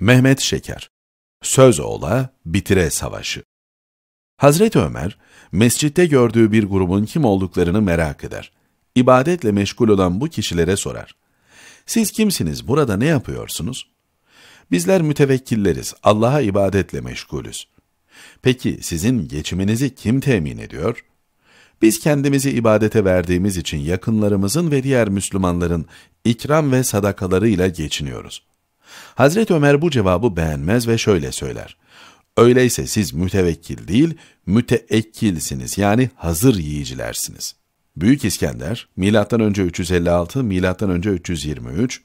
Mehmet Şeker söz ola Bitire Savaşı Hazreti Ömer, mescitte gördüğü bir grubun kim olduklarını merak eder. İbadetle meşgul olan bu kişilere sorar. Siz kimsiniz, burada ne yapıyorsunuz? Bizler mütevekkilleriz, Allah'a ibadetle meşgulüz. Peki sizin geçiminizi kim temin ediyor? Biz kendimizi ibadete verdiğimiz için yakınlarımızın ve diğer Müslümanların ikram ve sadakalarıyla geçiniyoruz. Hazreti Ömer bu cevabı beğenmez ve şöyle söyler. Öyleyse siz mütevekkil değil, müteekkilsiniz yani hazır yiyicilersiniz. Büyük İskender, (M.Ö. 356, mö 323,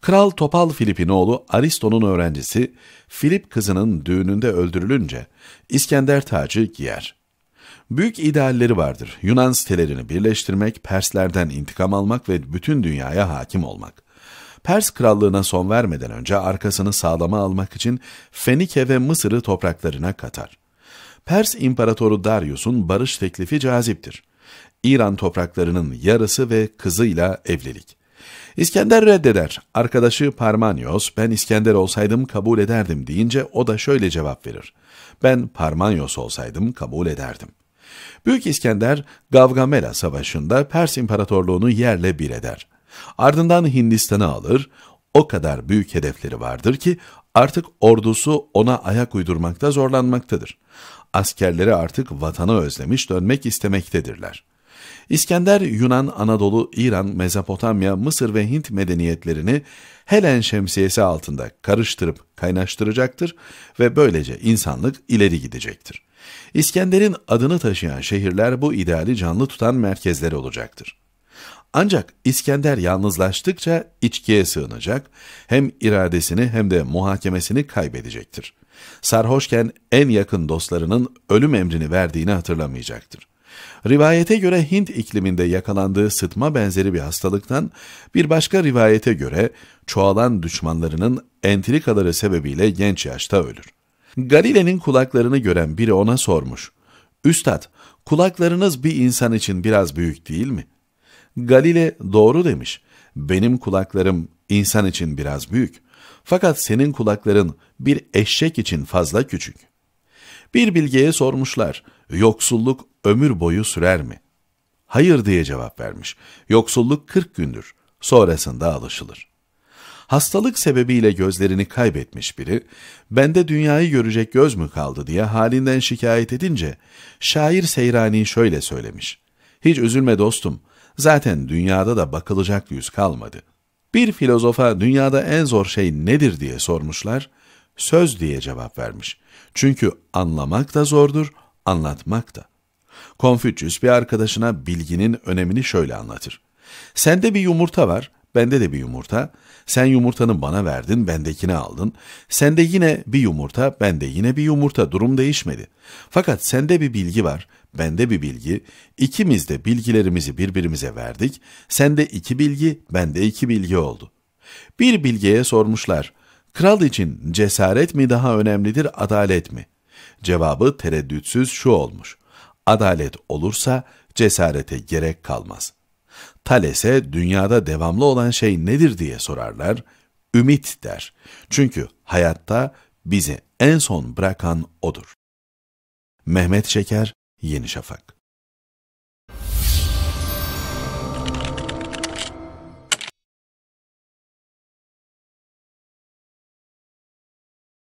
Kral Topal Filip'in oğlu Aristo'nun öğrencisi Filip kızının düğününde öldürülünce İskender tacı giyer. Büyük idealleri vardır. Yunan sitelerini birleştirmek, Perslerden intikam almak ve bütün dünyaya hakim olmak. Pers krallığına son vermeden önce arkasını sağlama almak için Fenike ve Mısır'ı topraklarına katar. Pers İmparatoru Darius'un barış teklifi caziptir. İran topraklarının yarısı ve kızıyla evlilik. İskender reddeder. Arkadaşı Parmanios, ben İskender olsaydım kabul ederdim deyince o da şöyle cevap verir. Ben Parmanios olsaydım kabul ederdim. Büyük İskender Gavgamela Savaşı'nda Pers İmparatorluğunu yerle bir eder. Ardından Hindistan'ı alır, o kadar büyük hedefleri vardır ki artık ordusu ona ayak uydurmakta zorlanmaktadır. Askerleri artık vatanı özlemiş dönmek istemektedirler. İskender Yunan, Anadolu, İran, Mezopotamya, Mısır ve Hint medeniyetlerini Helen şemsiyesi altında karıştırıp kaynaştıracaktır ve böylece insanlık ileri gidecektir. İskender'in adını taşıyan şehirler bu ideali canlı tutan merkezleri olacaktır. Ancak İskender yalnızlaştıkça içkiye sığınacak, hem iradesini hem de muhakemesini kaybedecektir. Sarhoşken en yakın dostlarının ölüm emrini verdiğini hatırlamayacaktır. Rivayete göre Hint ikliminde yakalandığı sıtma benzeri bir hastalıktan, bir başka rivayete göre çoğalan düşmanlarının entrikaları sebebiyle genç yaşta ölür. Galile'nin kulaklarını gören biri ona sormuş, ''Üstad, kulaklarınız bir insan için biraz büyük değil mi?'' Galile doğru demiş. Benim kulaklarım insan için biraz büyük. Fakat senin kulakların bir eşek için fazla küçük. Bir bilgeye sormuşlar, yoksulluk ömür boyu sürer mi? Hayır diye cevap vermiş. Yoksulluk 40 gündür, sonrasında alışılır. Hastalık sebebiyle gözlerini kaybetmiş biri, bende dünyayı görecek göz mü kaldı diye halinden şikayet edince, şair Seyrani şöyle söylemiş. Hiç üzülme dostum, Zaten dünyada da bakılacak yüz kalmadı. Bir filozofa dünyada en zor şey nedir diye sormuşlar. Söz diye cevap vermiş. Çünkü anlamak da zordur, anlatmak da. Konfüçyüs bir arkadaşına bilginin önemini şöyle anlatır. Sende bir yumurta var, bende de bir yumurta. Sen yumurtanı bana verdin, bendekini aldın. Sende yine bir yumurta, bende yine bir yumurta. Durum değişmedi. Fakat sende bir bilgi var, bende bir bilgi. İkimiz de bilgilerimizi birbirimize verdik. Sende iki bilgi, bende iki bilgi oldu. Bir bilgiye sormuşlar. Kral için cesaret mi daha önemlidir, adalet mi? Cevabı tereddütsüz şu olmuş. Adalet olursa cesarete gerek kalmaz.'' Thales'e dünyada devamlı olan şey nedir diye sorarlar. Ümit der. Çünkü hayatta bizi en son bırakan odur. Mehmet Şeker, Yeni Şafak